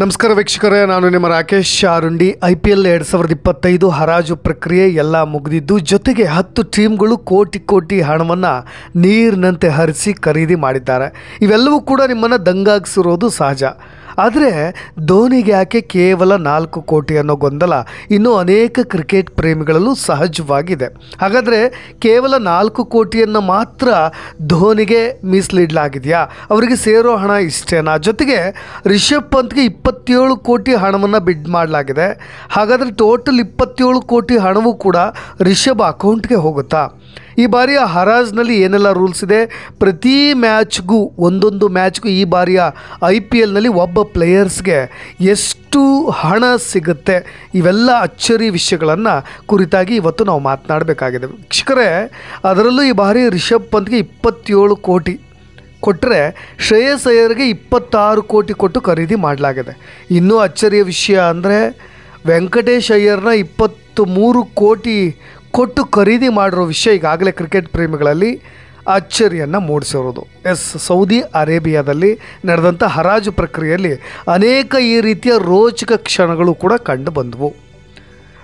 ನಮಸ್ಕಾರ ವೀಕ್ಷಕರೇ ನಾನು ನಿಮ್ಮ Rakesh Sharundi I P L ಎರಡು ಸಾವಿರದ ಇಪ್ಪತ್ತೈದು ಹರಾಜು ಪ್ರಕ್ರಿಯೆ ಎಲ್ಲ ಮುಗಿದಿದ್ದು ಜೊತೆಗೆ ಹತ್ತು ಟೀಮ್ಗಳು ಕೋಟಿ ಕೋಟಿ ಹಣವನ್ನು ನೀರಿನಂತೆ ಹರಿಸಿ ಖರೀದಿ ಮಾಡಿದ್ದಾರೆ ಇವೆಲ್ಲವೂ ಕೂಡ ನಿಮ್ಮನ್ನು ದಂಗಾಗಿಸಿರೋದು ಸಹಜ ಆದರೆ ಧೋನಿಗೆ ಯಾಕೆ ಕೇವಲ ನಾಲ್ಕು ಕೋಟಿ ಅನ್ನೋ ಗೊಂದಲ ಇನ್ನೂ ಅನೇಕ ಕ್ರಿಕೆಟ್ ಪ್ರೇಮಿಗಳಲ್ಲೂ ಸಹಜವಾಗಿದೆ ಹಾಗಾದರೆ ಕೇವಲ ನಾಲ್ಕು ಕೋಟಿಯನ್ನು ಮಾತ್ರ ಧೋನಿಗೆ ಮೀಸಲಿಡಲಾಗಿದೆಯಾ ಅವರಿಗೆ ಸೇರೋ ಹಣ ಇಷ್ಟೇನಾ ಜೊತೆಗೆ ರಿಷಬ್ ಪಂತ್ಗೆ ಇಪ್ಪತ್ತೇಳು ಕೋಟಿ ಹಣವನ್ನು ಬಿಡ್ ಮಾಡಲಾಗಿದೆ ಹಾಗಾದರೆ ಟೋಟಲ್ ಇಪ್ಪತ್ತೇಳು ಕೋಟಿ ಹಣವೂ ಕೂಡ ರಿಷಬ್ ಅಕೌಂಟ್ಗೆ ಹೋಗುತ್ತಾ ಈ ಬಾರಿಯ ಹರಾಜ್ನಲ್ಲಿ ಏನೆಲ್ಲ ರೂಲ್ಸ್ ಇದೆ ಪ್ರತಿ ಮ್ಯಾಚ್ಗೂ ಒಂದೊಂದು ಮ್ಯಾಚ್ಗೂ ಈ ಬಾರಿಯ ಐ ಪಿ ಎಲ್ನಲ್ಲಿ ಒಬ್ಬ ಪ್ಲೇಯರ್ಸ್ಗೆ ಎಷ್ಟು ಹಣ ಸಿಗುತ್ತೆ ಇವೆಲ್ಲ ಅಚ್ಚರಿ ವಿಷಯಗಳನ್ನು ಕುರಿತಾಗಿ ಇವತ್ತು ನಾವು ಮಾತನಾಡಬೇಕಾಗಿದೆ ವೀಕ್ಷಕರೇ ಅದರಲ್ಲೂ ಈ ಬಾರಿ ರಿಷಬ್ ಪಂತ್ಗೆ ಇಪ್ಪತ್ತೇಳು ಕೋಟಿ ಕೊಟ್ಟರೆ ಶ್ರೇಯಸ್ ಅಯ್ಯರ್ಗೆ ಇಪ್ಪತ್ತಾರು ಕೋಟಿ ಕೊಟ್ಟು ಖರೀದಿ ಮಾಡಲಾಗಿದೆ ಇನ್ನೂ ಅಚ್ಚರಿಯ ವಿಷಯ ಅಂದರೆ ವೆಂಕಟೇಶ್ ಅಯ್ಯರ್ನ ಇಪ್ಪತ್ತು ಮೂರು ಕೋಟಿ ಕೊಟ್ಟು ಖರೀದಿ ಮಾಡಿರೋ ವಿಷಯ ಈಗಾಗಲೇ ಕ್ರಿಕೆಟ್ ಪ್ರೇಮಿಗಳಲ್ಲಿ ಅಚ್ಚರಿಯನ್ನು ಮೂಡಿಸಿರೋದು ಎಸ್ ಸೌದಿ ಅರೇಬಿಯಾದಲ್ಲಿ ನಡೆದಂಥ ಹರಾಜು ಪ್ರಕ್ರಿಯೆಯಲ್ಲಿ ಅನೇಕ ಈ ರೀತಿಯ ರೋಚಕ ಕ್ಷಣಗಳು ಕೂಡ ಕಂಡು ಬಂದವು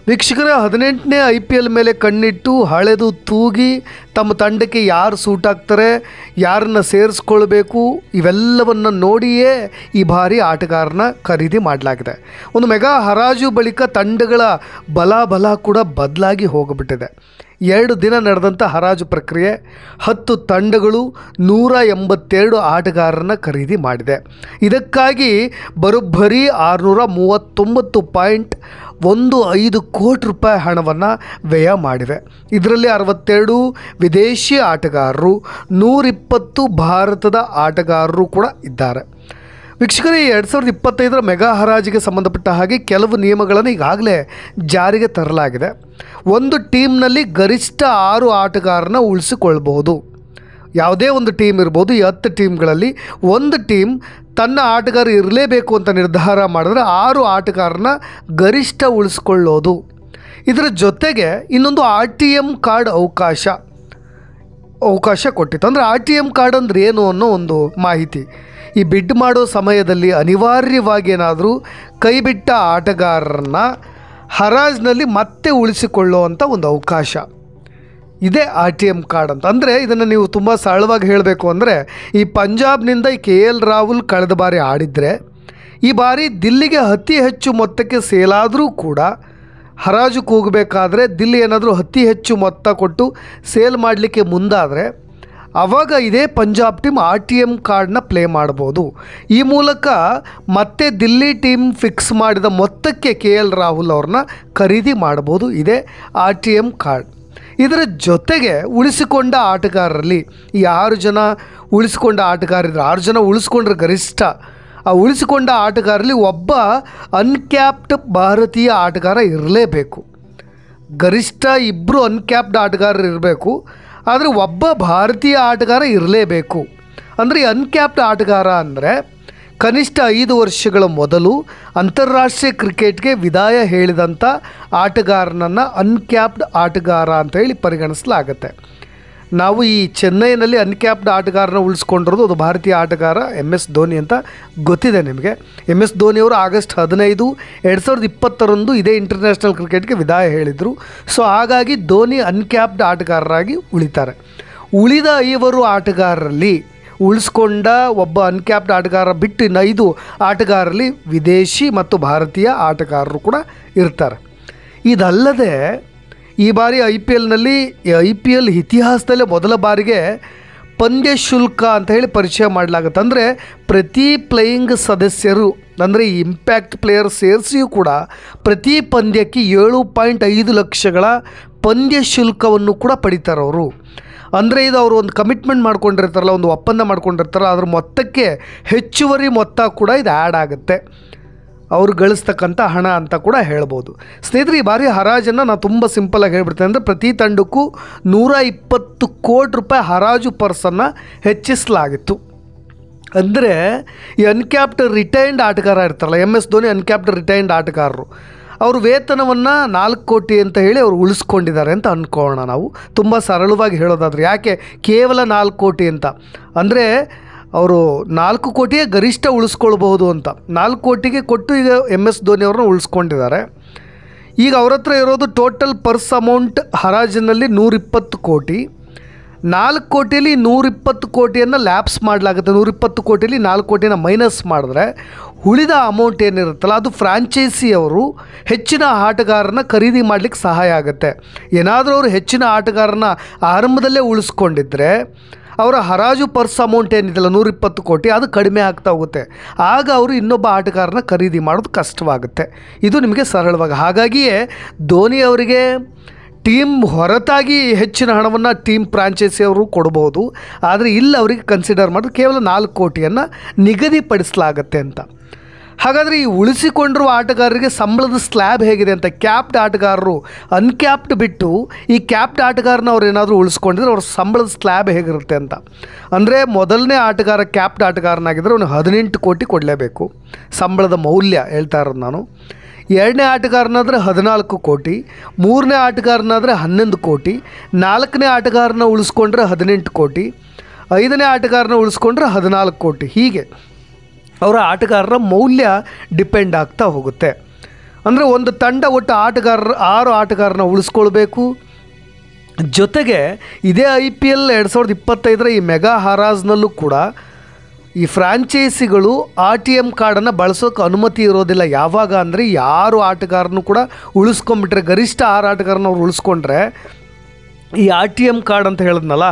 ವೀಕ್ಷಕರ ಹದಿನೆಂಟನೇ ಐ ಪಿ ಎಲ್ ಮೇಲೆ ಕಣ್ಣಿಟ್ಟು ಹಳೆದು ತೂಗಿ ತಮ್ಮ ತಂಡಕ್ಕೆ ಯಾರು ಸೂಟ್ ಆಗ್ತಾರೆ ಯಾರನ್ನ ಸೇರಿಸ್ಕೊಳ್ಬೇಕು ಇವೆಲ್ಲವನ್ನು ನೋಡಿಯೇ ಈ ಬಾರಿ ಆಟಗಾರನ ಖರೀದಿ ಮಾಡಲಾಗಿದೆ ಒಂದು ಮೆಗಾ ಹರಾಜು ಬಳಿಕ ತಂಡಗಳ ಬಲ ಬಲ ಕೂಡ ಬದಲಾಗಿ ಹೋಗಿಬಿಟ್ಟಿದೆ ಎರಡು ದಿನ ನಡೆದಂಥ ಹರಾಜು ಪ್ರಕ್ರಿಯೆ ಹತ್ತು ತಂಡಗಳು ನೂರ ಎಂಬತ್ತೆರಡು ಆಟಗಾರರನ್ನು ಖರೀದಿ ಮಾಡಿದೆ ಇದಕ್ಕಾಗಿ ಬರೋಬ್ಬರಿ ಆರುನೂರ ಮೂವತ್ತೊಂಬತ್ತು ಪಾಯಿಂಟ್ ಒಂದು ಐದು ಕೋಟಿ ರೂಪಾಯಿ ಹಣವನ್ನು ವ್ಯಯ ಮಾಡಿದೆ ಇದರಲ್ಲಿ ಅರವತ್ತೆರಡು ವಿದೇಶಿ ಆಟಗಾರರು ನೂರಿಪ್ಪತ್ತು ಭಾರತದ ಆಟಗಾರರು ಕೂಡ ಇದ್ದಾರೆ ವೀಕ್ಷಕರೇ ಎರಡು ಸಾವಿರದ ಇಪ್ಪತ್ತೈದರ ಮೆಗಾ ಹರಾಜಿಗೆ ಸಂಬಂಧಪಟ್ಟ ಹಾಗೆ ಕೆಲವು ನಿಯಮಗಳನ್ನು ಈಗಾಗಲೇ ಜಾರಿಗೆ ತರಲಾಗಿದೆ ಒಂದು ಟೀಮ್ನಲ್ಲಿ ಗರಿಷ್ಠ ಆರು ಆಟಗಾರನ ಉಳಿಸಿಕೊಳ್ಬಹುದು ಯಾವುದೇ ಒಂದು ಟೀಮ್ ಇರ್ಬೋದು ಈ ಹತ್ತು ಟೀಮ್ಗಳಲ್ಲಿ ಒಂದು ಟೀಮ್ ತನ್ನ ಆಟಗಾರ ಇರಲೇಬೇಕು ಅಂತ ನಿರ್ಧಾರ ಮಾಡಿದ್ರೆ ಆರು ಆಟಗಾರನ ಗರಿಷ್ಠ ಉಳಿಸ್ಕೊಳ್ಳೋದು ಇದರ ಜೊತೆಗೆ ಇನ್ನೊಂದು ಆರ್ ಟಿ ಎಮ್ ಕಾರ್ಡ್ ಅವಕಾಶ ಅವಕಾಶ ಕೊಟ್ಟಿತ್ತು ಅಂದರೆ ಆರ್ ಟಿ ಎಮ್ ಕಾರ್ಡ್ ಅಂದ್ರೆ ಏನು ಅನ್ನೋ ಒಂದು ಮಾಹಿತಿ ಈ ಬಿಡ್ ಮಾಡೋ ಸಮಯದಲ್ಲಿ ಅನಿವಾರ್ಯವಾಗಿ ಏನಾದರೂ ಕೈಬಿಟ್ಟ ಆಟಗಾರರನ್ನ ಹರಾಜ್ನಲ್ಲಿ ಮತ್ತೆ ಉಳಿಸಿಕೊಳ್ಳುವಂಥ ಒಂದು ಅವಕಾಶ ಇದೇ ಆರ್ ಟಿ ಎಮ್ ಕಾರ್ಡ್ ಅಂತ ಅಂದರೆ ಇದನ್ನು ನೀವು ತುಂಬ ಸರಳವಾಗಿ ಹೇಳಬೇಕು ಅಂದರೆ ಈ ಪಂಜಾಬ್ನಿಂದ ಈ ಕೆ ಎಲ್ ರಾಹುಲ್ ಕಳೆದ ಬಾರಿ ಆಡಿದರೆ ಈ ಬಾರಿ ದಿಲ್ಲಿಗೆ ಅತಿ ಹೆಚ್ಚು ಮೊತ್ತಕ್ಕೆ ಸೇಲಾದರೂ ಕೂಡ ಹರಾಜು ಕೂಗಬೇಕಾದ್ರೆ ದಿಲ್ಲಿ ಏನಾದರೂ ಅತಿ ಹೆಚ್ಚು ಮೊತ್ತ ಕೊಟ್ಟು ಸೇಲ್ ಮಾಡಲಿಕ್ಕೆ ಮುಂದಾದರೆ ಆವಾಗ ಇದೇ Punjab team R T M ಕಾರ್ಡ್ನ ಪ್ಲೇ ಮಾಡ್ಬೋದು ಈ ಮೂಲಕ ಮತ್ತೆ ದಿಲ್ಲಿ ಟೀಮ್ ಫಿಕ್ಸ್ ಮಾಡಿದ ಮೊತ್ತಕ್ಕೆ ಕೆ ಎಲ್ ರಾಹುಲ್ ಅವ್ರನ್ನ ಖರೀದಿ ಮಾಡ್ಬೋದು ಇದೇ ಆರ್ ಟಿ ಎಮ್ ಕಾರ್ಡ್ ಇದರ ಜೊತೆಗೆ ಉಳಿಸಿಕೊಂಡ ಆಟಗಾರರಲ್ಲಿ ಯಾರು ಆರು ಜನ ಉಳಿಸಿಕೊಂಡ ಆಟಗಾರ ಆರು ಜನ ಉಳಿಸ್ಕೊಂಡ್ರೆ ಗರಿಷ್ಠ ಆ ಉಳಿಸಿಕೊಂಡ ಆಟಗಾರರಲ್ಲಿ ಒಬ್ಬ ಅನ್ಕ್ಯಾಪ್ಡ್ ಭಾರತೀಯ ಆಟಗಾರ ಇರಲೇಬೇಕು ಗರಿಷ್ಠ ಇಬ್ಬರು ಅನ್ಕ್ಯಾಪ್ಡ್ ಆಟಗಾರರು ಇರಬೇಕು ಆದರೆ ಒಬ್ಬ ಭಾರತೀಯ ಆಟಗಾರ ಇರಲೇಬೇಕು ಅಂದರೆ ಅನ್ಕ್ಯಾಪ್ಡ್ ಆಟಗಾರ ಅಂದರೆ ಕನಿಷ್ಠ ಐದು ವರ್ಷಗಳ ಮೊದಲು ಅಂತಾರಾಷ್ಟ್ರೀಯ ಕ್ರಿಕೆಟ್ಗೆ ವಿದಾಯ ಹೇಳಿದಂಥ ಆಟಗಾರನನ್ನು ಅನ್ಕ್ಯಾಪ್ಡ್ ಆಟಗಾರ ಅಂತ ಹೇಳಿ ಪರಿಗಣಿಸಲಾಗತ್ತೆ ನಾವು ಈ ಚೆನ್ನೈನಲ್ಲಿ ಅನ್ಕ್ಯಾಪ್ಡ್ ಆಟಗಾರನ ಉಳಿಸ್ಕೊಂಡಿರೋದು ಅದು ಭಾರತೀಯ ಆಟಗಾರ ಎಮ್ ಎಸ್ ಧೋನಿ ಅಂತ ಗೊತ್ತಿದೆ ನಿಮಗೆ ಎಮ್ ಎಸ್ ಅವರು ಆಗಸ್ಟ್ ಹದಿನೈದು ಎರಡು ಸಾವಿರದ ಇಪ್ಪತ್ತರಂದು ಇದೇ ಇಂಟರ್ನ್ಯಾಷನಲ್ ಕ್ರಿಕೆಟ್ಗೆ ವಿದಾಯ ಹೇಳಿದರು ಸೊ ಹಾಗಾಗಿ ಧೋನಿ ಅನ್ಕ್ಯಾಪ್ಡ್ ಆಟಗಾರರಾಗಿ ಉಳಿತಾರೆ ಉಳಿದ ಐವರು ಆಟಗಾರರಲ್ಲಿ ಉಳಿಸ್ಕೊಂಡ ಒಬ್ಬ ಅನ್ಕ್ಯಾಪ್ಡ್ ಆಟಗಾರ ಬಿಟ್ಟು ಇನ್ನು ಐದು ಆಟಗಾರರಲ್ಲಿ ವಿದೇಶಿ ಮತ್ತು ಭಾರತೀಯ ಆಟಗಾರರು ಕೂಡ ಇರ್ತಾರೆ ಇದಲ್ಲದೆ ಈ ಬಾರಿ ಐ ಪಿ ಎಲ್ನಲ್ಲಿ ಐ ಪಿ ಎಲ್ ಇತಿಹಾಸದಲ್ಲೇ ಮೊದಲ ಬಾರಿಗೆ ಪಂದ್ಯ ಶುಲ್ಕ ಅಂತ ಹೇಳಿ ಪರಿಚಯ ಮಾಡಲಾಗುತ್ತೆ ಅಂದರೆ ಪ್ರತಿ ಪ್ಲೇಯಿಂಗ್ ಸದಸ್ಯರು ಅಂದರೆ ಇಂಪ್ಯಾಕ್ಟ್ ಪ್ಲೇಯರ್ ಸೇರಿಸಿಯೂ ಕೂಡ ಪ್ರತಿ ಪಂದ್ಯಕ್ಕೆ ಏಳು ಪಾಯಿಂಟ್ ಐದು ಲಕ್ಷಗಳ ಪಂದ್ಯ ಶುಲ್ಕವನ್ನು ಕೂಡ ಪಡಿತಾರೆ ಅವರು ಅಂದರೆ ಇದು ಅವರು ಒಂದು ಕಮಿಟ್ಮೆಂಟ್ ಮಾಡ್ಕೊಂಡಿರ್ತಾರಲ್ಲ ಒಂದು ಒಪ್ಪಂದ ಮಾಡ್ಕೊಂಡಿರ್ತಾರಲ್ಲ ಅದ್ರ ಮೊತ್ತಕ್ಕೆ ಹೆಚ್ಚುವರಿ ಮೊತ್ತ ಕೂಡ ಇದು ಆ್ಯಡ್ ಆಗುತ್ತೆ ಅವ್ರು ಗಳಿಸ್ತಕ್ಕಂಥ ಹಣ ಅಂತ ಕೂಡ ಹೇಳ್ಬೋದು ಸ್ನೇಹಿತರೆ ಈ ಬಾರಿ ಹರಾಜನ್ನು ನಾನು ತುಂಬ ಸಿಂಪಲಾಗಿ ಹೇಳ್ಬಿಡ್ತೇನೆ ಅಂದರೆ ಪ್ರತಿ ತಂಡಕ್ಕೂ ನೂರ ಇಪ್ಪತ್ತು ಕೋಟಿ ರೂಪಾಯಿ ಹರಾಜು ಪರ್ಸನ್ನು ಹೆಚ್ಚಿಸಲಾಗಿತ್ತು ಅಂದರೆ ಈ ಅನ್ಕ್ಯಾಪ್ಡ್ ರಿಟೈನ್ಡ್ ಆಟಗಾರ ಇರ್ತಾರಲ್ಲ M S Dhoni uncapped retired ಆಟಗಾರರು ಅವರು ವೇತನವನ್ನು ನಾಲ್ಕು ಕೋಟಿ ಅಂತ ಹೇಳಿ ಅವರು ಉಳಿಸ್ಕೊಂಡಿದ್ದಾರೆ ಅಂತ ಅಂದ್ಕೋಣ ನಾವು ತುಂಬ ಸರಳವಾಗಿ ಹೇಳೋದಾದ್ರೆ ಯಾಕೆ ಕೇವಲ ನಾಲ್ಕು ಕೋಟಿ ಅಂತ ಅಂದರೆ ಅವರು ನಾಲ್ಕು ಕೋಟಿಗೆ ಗರಿಷ್ಠ ಉಳಿಸ್ಕೊಳ್ಬಹುದು ಅಂತ ನಾಲ್ಕು ಕೋಟಿಗೆ ಕೊಟ್ಟು ಈಗ ಎಮ್ ಎಸ್ ಅವ್ರನ್ನ ಉಳಿಸ್ಕೊಂಡಿದ್ದಾರೆ ಈಗ ಅವ್ರ ಹತ್ರ ಇರೋದು ಟೋಟಲ್ ಪರ್ಸ್ ಅಮೌಂಟ್ ಹರಾಜಿನಲ್ಲಿ ನೂರಿಪ್ಪತ್ತು ಕೋಟಿ ನಾಲ್ಕು ಕೋಟಿಯಲ್ಲಿ ನೂರಿಪ್ಪತ್ತು ಕೋಟಿಯನ್ನು ಲ್ಯಾಪ್ಸ್ ಮಾಡಲಾಗುತ್ತೆ ನೂರಿಪ್ಪತ್ತು ಕೋಟಿಯಲ್ಲಿ ನಾಲ್ಕು ಕೋಟಿನ ಮೈನಸ್ ಮಾಡಿದ್ರೆ ಉಳಿದ ಅಮೌಂಟ್ ಏನಿರುತ್ತಲ್ಲ ಅದು ಫ್ರಾಂಚೈಸಿಯವರು ಹೆಚ್ಚಿನ ಆಟಗಾರನ ಖರೀದಿ ಮಾಡಲಿಕ್ಕೆ ಸಹಾಯ ಆಗುತ್ತೆ ಏನಾದರೂ ಅವರು ಹೆಚ್ಚಿನ ಆಟಗಾರನ ಆರಂಭದಲ್ಲೇ ಉಳಿಸ್ಕೊಂಡಿದ್ದರೆ ಅವರ ಹರಾಜು ಪರ್ಸ್ ಅಮೌಂಟ್ ಏನಿದೆಯಲ್ಲ ನೂರಿಪ್ಪತ್ತು ಕೋಟಿ ಅದು ಕಡಿಮೆ ಆಗ್ತಾ ಹೋಗುತ್ತೆ ಆಗ ಅವರು ಇನ್ನೊಬ್ಬ ಆಟಗಾರನ ಖರೀದಿ ಮಾಡೋದು ಕಷ್ಟವಾಗುತ್ತೆ ಇದು ನಿಮಗೆ ಸರಳವಾಗಿ ಹಾಗಾಗಿಯೇ ಧೋನಿ ಅವರಿಗೆ ಟೀಮ್ ಹೊರತಾಗಿ ಹೆಚ್ಚಿನ ಹಣವನ್ನು ಟೀಮ್ ಫ್ರಾಂಚೈಸಿಯವರು ಕೊಡಬಹುದು ಆದರೆ ಇಲ್ಲಿ ಅವರಿಗೆ ಕನ್ಸಿಡರ್ ಮಾಡಿದ್ರೆ ಕೇವಲ ನಾಲ್ಕು ಕೋಟಿಯನ್ನು ನಿಗದಿಪಡಿಸಲಾಗತ್ತೆ ಅಂತ ಹಾಗಾದರೆ ಈ ಉಳಿಸಿಕೊಂಡಿರುವ ಆಟಗಾರರಿಗೆ ಸಂಬಳದ ಸ್ಲ್ಯಾಬ್ ಹೇಗಿದೆ ಅಂತ ಕ್ಯಾಪ್ಡ್ ಆಟಗಾರರು ಅನ್ಕ್ಯಾಪ್ಡ್ ಬಿಟ್ಟು ಈ ಕ್ಯಾಪ್ಡ್ ಆಟಗಾರನ ಅವ್ರು ಏನಾದರೂ ಉಳಿಸ್ಕೊಂಡಿದ್ರೆ ಅವ್ರ ಸಂಬಳದ ಸ್ಲ್ಯಾಬ್ ಹೇಗಿರುತ್ತೆ ಅಂತ ಅಂದರೆ ಮೊದಲನೇ ಆಟಗಾರ ಕ್ಯಾಪ್ಡ್ ಆಟಗಾರನಾಗಿದ್ದರೆ ಅವನು ಹದಿನೆಂಟು ಕೋಟಿ ಕೊಡಲೇಬೇಕು ಸಂಬಳದ ಮೌಲ್ಯ ಹೇಳ್ತಾ ಇರೋದು ನಾನು ಎರಡನೇ ಆಟಗಾರನಾದರೆ ಹದಿನಾಲ್ಕು ಕೋಟಿ ಮೂರನೇ ಆಟಗಾರನಾದರೆ ಹನ್ನೊಂದು ಕೋಟಿ ನಾಲ್ಕನೇ ಆಟಗಾರನ ಉಳಿಸ್ಕೊಂಡ್ರೆ ಹದಿನೆಂಟು ಕೋಟಿ ಐದನೇ ಆಟಗಾರನ ಉಳಿಸ್ಕೊಂಡ್ರೆ ಹದಿನಾಲ್ಕು ಕೋಟಿ ಹೀಗೆ ಅವರ ಆಟಗಾರರ ಮೌಲ್ಯ ಡಿಪೆಂಡ್ ಆಗ್ತಾ ಹೋಗುತ್ತೆ ಅಂದರೆ ಒಂದು ತಂಡ ಒಟ್ಟು ಆಟಗಾರರ ಆರು ಆಟಗಾರನ ಉಳಿಸ್ಕೊಳ್ಬೇಕು ಜೊತೆಗೆ ಇದೇ ಐ ಪಿ ಎಲ್ ಎರಡು ಸಾವಿರದ ಇಪ್ಪತ್ತೈದರ ಈ ಮೆಗಾ ಹರಾಜ್ನಲ್ಲೂ ಕೂಡ ಈ ಫ್ರಾಂಚೈಸಿಗಳು ಆರ್ ಟಿ ಎಮ್ ಕಾರ್ಡನ್ನು ಬಳಸೋಕೆ ಅನುಮತಿ ಇರೋದಿಲ್ಲ ಯಾವಾಗ ಅಂದರೆ ಯಾರು ಆಟಗಾರನು ಕೂಡ ಉಳಿಸ್ಕೊಂಬಿಟ್ರೆ ಗರಿಷ್ಠ ಆರು ಆಟಗಾರನ ಅವ್ರು ಉಳಿಸ್ಕೊಂಡ್ರೆ ಈ ಆರ್ ಟಿ ಎಮ್ ಕಾರ್ಡ್ ಅಂತ ಹೇಳಿದ್ನಲ್ಲ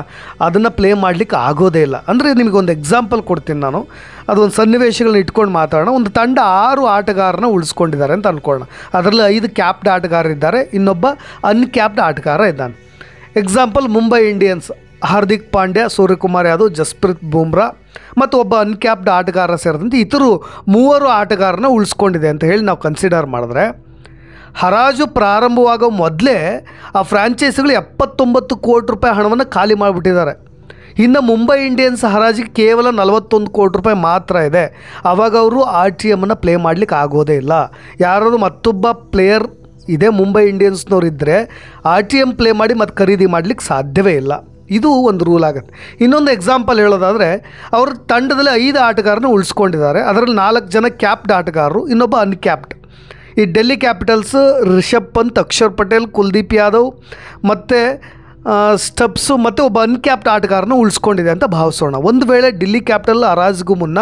ಅದನ್ನು ಪ್ಲೇ ಮಾಡಲಿಕ್ಕೆ ಆಗೋದೇ ಇಲ್ಲ ಅಂದರೆ ಒಂದು ಎಕ್ಸಾಂಪಲ್ ಕೊಡ್ತೀನಿ ನಾನು ಅದೊಂದು ಸನ್ನಿವೇಶಗಳನ್ನ ಇಟ್ಕೊಂಡು ಮಾತಾಡೋಣ ಒಂದು ತಂಡ ಆರು ಆಟಗಾರನ ಉಳಿಸ್ಕೊಂಡಿದ್ದಾರೆ ಅಂತ ಅಂದ್ಕೊಳ್ಳೋಣ ಅದರಲ್ಲಿ ಐದು ಕ್ಯಾಪ್ಡ್ ಆಟಗಾರರಿದ್ದಾರೆ ಇನ್ನೊಬ್ಬ ಅನ್ಕ್ಯಾಪ್ಡ್ ಆಟಗಾರ ಇದ್ದಾನೆ ಎಕ್ಸಾಂಪಲ್ ಮುಂಬೈ ಇಂಡಿಯನ್ಸ್ ಹಾರ್ದಿಕ್ ಪಾಂಡ್ಯ ಸೂರ್ಯಕುಮಾರ್ ಯಾದವ್ ಜಸ್ಪ್ರೀತ್ ಬೂಮ್ರಾ ಮತ್ತು ಒಬ್ಬ ಅನ್ಕ್ಯಾಪ್ಡ್ ಆಟಗಾರ ಸೇರಿದಂತೆ ಇತರು ಮೂವರು ಆಟಗಾರನ ಉಳಿಸ್ಕೊಂಡಿದೆ ಅಂತ ಹೇಳಿ ನಾವು ಕನ್ಸಿಡರ್ ಮಾಡಿದ್ರೆ ಹರಾಜು ಪ್ರಾರಂಭವಾಗೋ ಮೊದಲೇ ಆ ಫ್ರಾಂಚೈಸಿಗಳು ಎಪ್ಪತ್ತೊಂಬತ್ತು ಕೋಟಿ ರೂಪಾಯಿ ಹಣವನ್ನು ಖಾಲಿ ಮಾಡಿಬಿಟ್ಟಿದ್ದಾರೆ ಇನ್ನು ಮುಂಬೈ ಇಂಡಿಯನ್ಸ್ ಹರಾಜಿಗೆ ಕೇವಲ ನಲವತ್ತೊಂದು ಕೋಟಿ ರೂಪಾಯಿ ಮಾತ್ರ ಇದೆ ಅವಾಗ ಅವರು ಆರ್ ಟಿ ಎಮ್ಮನ್ನು ಪ್ಲೇ ಮಾಡಲಿಕ್ಕೆ ಆಗೋದೇ ಇಲ್ಲ ಯಾರಾದರೂ ಮತ್ತೊಬ್ಬ ಪ್ಲೇಯರ್ ಇದೇ ಮುಂಬೈ ಇಂಡಿಯನ್ಸ್ನವ್ರು ಇದ್ದರೆ ಆರ್ ಟಿ ಎಮ್ ಪ್ಲೇ ಮಾಡಿ ಮತ್ತು ಖರೀದಿ ಮಾಡಲಿಕ್ಕೆ ಸಾಧ್ಯವೇ ಇಲ್ಲ ಇದು ಒಂದು ರೂಲ್ ಆಗುತ್ತೆ ಇನ್ನೊಂದು ಎಕ್ಸಾಂಪಲ್ ಹೇಳೋದಾದರೆ ಅವರು ತಂಡದಲ್ಲಿ ಐದು ಆಟಗಾರನ ಉಳಿಸ್ಕೊಂಡಿದ್ದಾರೆ ಅದರಲ್ಲಿ ನಾಲ್ಕು ಜನ ಕ್ಯಾಪ್ಡ್ ಆಟಗಾರರು ಇನ್ನೊಬ್ಬ ಅನ್ಕ್ಯಾಪ್ಡ್ ಈ ಡೆಲ್ಲಿ ಕ್ಯಾಪಿಟಲ್ಸ್ ರಿಷಬ್ ಪಂತ್ ಅಕ್ಷರ್ ಪಟೇಲ್ ಕುಲ್ದೀಪ್ ಯಾದವ್ ಮತ್ತು ಸ್ಟೆಪ್ಸು ಮತ್ತು ಒಬ್ಬ ಅನ್ಕ್ಯಾಪ್ಡ್ ಆಟಗಾರನ ಉಳಿಸ್ಕೊಂಡಿದೆ ಅಂತ ಭಾವಿಸೋಣ ಒಂದು ವೇಳೆ ಡೆಲ್ಲಿ ಕ್ಯಾಪಿಟಲ್ ಅರಾಜ್ಗೂ ಮುನ್ನ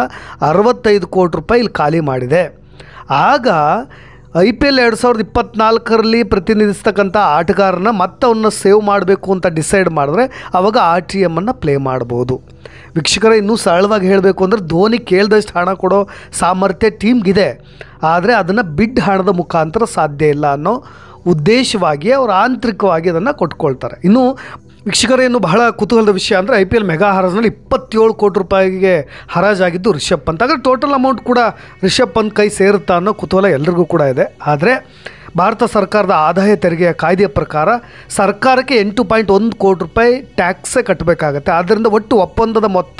ಅರವತ್ತೈದು ಕೋಟಿ ರೂಪಾಯಿ ಇಲ್ಲಿ ಖಾಲಿ ಮಾಡಿದೆ ಆಗ ಐ ಪಿ ಎಲ್ ಎರಡು ಸಾವಿರದ ಇಪ್ಪತ್ತ್ನಾಲ್ಕರಲ್ಲಿ ಪ್ರತಿನಿಧಿಸ್ತಕ್ಕಂಥ ಆಟಗಾರನ ಮತ್ತೆ ಅವನ್ನ ಸೇವ್ ಮಾಡಬೇಕು ಅಂತ ಡಿಸೈಡ್ ಮಾಡಿದ್ರೆ ಆವಾಗ ಆ ಟಿ ಎಮ್ಮನ್ನು ಪ್ಲೇ ಮಾಡ್ಬೋದು ವೀಕ್ಷಕರ ಇನ್ನೂ ಸರಳವಾಗಿ ಹೇಳಬೇಕು ಅಂದರೆ ಧೋನಿ ಕೇಳಿದಷ್ಟು ಹಣ ಕೊಡೋ ಸಾಮರ್ಥ್ಯ ಟೀಮ್ಗಿದೆ ಆದರೆ ಅದನ್ನು ಬಿಡ್ ಹಣದ ಮುಖಾಂತರ ಸಾಧ್ಯ ಇಲ್ಲ ಅನ್ನೋ ಉದ್ದೇಶವಾಗಿ ಅವರು ಆಂತರಿಕವಾಗಿ ಅದನ್ನು ಕೊಟ್ಕೊಳ್ತಾರೆ ಇನ್ನು ವೀಕ್ಷಕರೇನು ಬಹಳ ಕುತೂಹಲದ ವಿಷಯ ಅಂದರೆ ಐ ಪಿ ಎಲ್ ಮೆಗಾ ಹರಾಜ್ನಲ್ಲಿ ಇಪ್ಪತ್ತೇಳು ಕೋಟಿ ರೂಪಾಯಿಗೆ ಹರಾಜಾಗಿದ್ದು ರಿಷಬ್ ಪಂತ್ ಆದರೆ ಟೋಟಲ್ ಅಮೌಂಟ್ ಕೂಡ ರಿಷಬ್ ಪಂತ್ ಕೈ ಸೇರುತ್ತಾ ಅನ್ನೋ ಕುತೂಹಲ ಎಲ್ರಿಗೂ ಕೂಡ ಇದೆ ಆದರೆ ಭಾರತ ಸರ್ಕಾರದ ಆದಾಯ ತೆರಿಗೆಯ ಕಾಯ್ದೆಯ ಪ್ರಕಾರ ಸರ್ಕಾರಕ್ಕೆ ಎಂಟು ಪಾಯಿಂಟ್ ಒಂದು ಕೋಟಿ ರೂಪಾಯಿ ಟ್ಯಾಕ್ಸೇ ಕಟ್ಟಬೇಕಾಗತ್ತೆ ಆದ್ದರಿಂದ ಒಟ್ಟು ಒಪ್ಪಂದದ ಮೊತ್ತ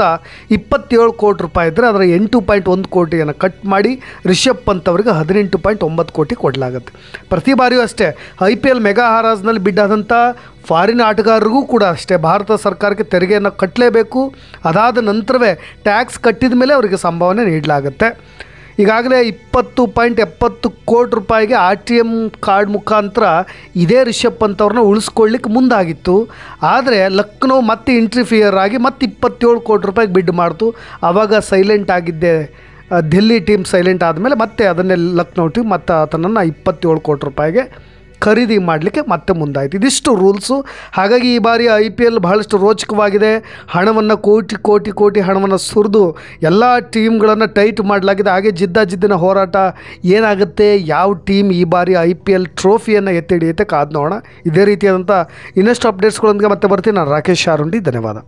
ಇಪ್ಪತ್ತೇಳು ಕೋಟಿ ರೂಪಾಯಿ ಇದ್ದರೆ ಅದರ ಎಂಟು ಪಾಯಿಂಟ್ ಒಂದು ಕೋಟಿಯನ್ನು ಕಟ್ ಮಾಡಿ ರಿಷಬ್ ಪಂತ್ ಅವರಿಗೆ ಹದಿನೆಂಟು ಪಾಯಿಂಟ್ ಒಂಬತ್ತು ಕೋಟಿ ಕೊಡಲಾಗುತ್ತೆ ಪ್ರತಿ ಬಾರಿಯೂ ಅಷ್ಟೇ ಐ ಪಿ ಎಲ್ ಮೆಗಾ ಹರಾಜ್ನಲ್ಲಿ ಬಿಡ್ಡಾದಂಥ ಫಾರಿನ್ ಆಟಗಾರರಿಗೂ ಕೂಡ ಅಷ್ಟೇ ಭಾರತ ಸರ್ಕಾರಕ್ಕೆ ತೆರಿಗೆಯನ್ನು ಕಟ್ಟಲೇಬೇಕು ಅದಾದ ನಂತರವೇ ಟ್ಯಾಕ್ಸ್ ಕಟ್ಟಿದ ಮೇಲೆ ಅವರಿಗೆ ಸಂಭಾವನೆ ನೀಡಲಾಗುತ್ತೆ ಈಗಾಗಲೇ ಇಪ್ಪತ್ತು ಪಾಯಿಂಟ್ ಎಪ್ಪತ್ತು ಕೋಟಿ ರೂಪಾಯಿಗೆ ಆರ್ ಟಿ ಎಮ್ ಕಾರ್ಡ್ ಮುಖಾಂತರ ಇದೇ ರಿಷಬ್ ಅಂತವ್ರನ್ನ ಉಳಿಸ್ಕೊಳ್ಳಿಕ್ಕೆ ಮುಂದಾಗಿತ್ತು ಆದರೆ ಲಕ್ನೋ ಮತ್ತೆ ಇಂಟ್ರಿಫಿಯರ್ ಆಗಿ ಮತ್ತೆ ಇಪ್ಪತ್ತೇಳು ಕೋಟಿ ರೂಪಾಯಿಗೆ ಬಿಡ್ ಮಾಡ್ತು ಆವಾಗ ಸೈಲೆಂಟ್ ಆಗಿದ್ದೆ ದೆಲ್ಲಿ ಟೀಮ್ ಸೈಲೆಂಟ್ ಆದಮೇಲೆ ಮತ್ತೆ ಅದನ್ನೇ ಲಕ್ನೋ ಟೀಮ್ ಮತ್ತು ಆತನನ್ನು ಇಪ್ಪತ್ತೇಳು ಕೋಟಿ ರೂಪಾಯಿಗೆ ಖರೀದಿ ಮಾಡಲಿಕ್ಕೆ ಮತ್ತೆ ಮುಂದಾಯಿತು ಇದಿಷ್ಟು ರೂಲ್ಸು ಹಾಗಾಗಿ ಈ ಬಾರಿ ಐ ಪಿ ಎಲ್ ಬಹಳಷ್ಟು ರೋಚಕವಾಗಿದೆ ಹಣವನ್ನು ಕೋಟಿ ಕೋಟಿ ಕೋಟಿ ಹಣವನ್ನು ಸುರಿದು ಎಲ್ಲ ಟೀಮ್ಗಳನ್ನು ಟೈಟ್ ಮಾಡಲಾಗಿದೆ ಹಾಗೆ ಜಿದ್ದ ಜಿದ್ದಿನ ಹೋರಾಟ ಏನಾಗುತ್ತೆ ಯಾವ ಟೀಮ್ ಈ ಬಾರಿ ಐ ಪಿ ಎಲ್ ಟ್ರೋಫಿಯನ್ನು ಎತ್ತಿ ಹಿಡಿಯುತ್ತೆ ಕಾದು ನೋಡೋಣ ಇದೇ ರೀತಿಯಾದಂಥ ಇನ್ನಷ್ಟು ಅಪ್ಡೇಟ್ಸ್ಗಳೊಂದಿಗೆ ಮತ್ತೆ ಬರ್ತೀನಿ ನಾನು ರಾಕೇಶ್ ಶಾರುಂಡಿ ಧನ್ಯವಾದ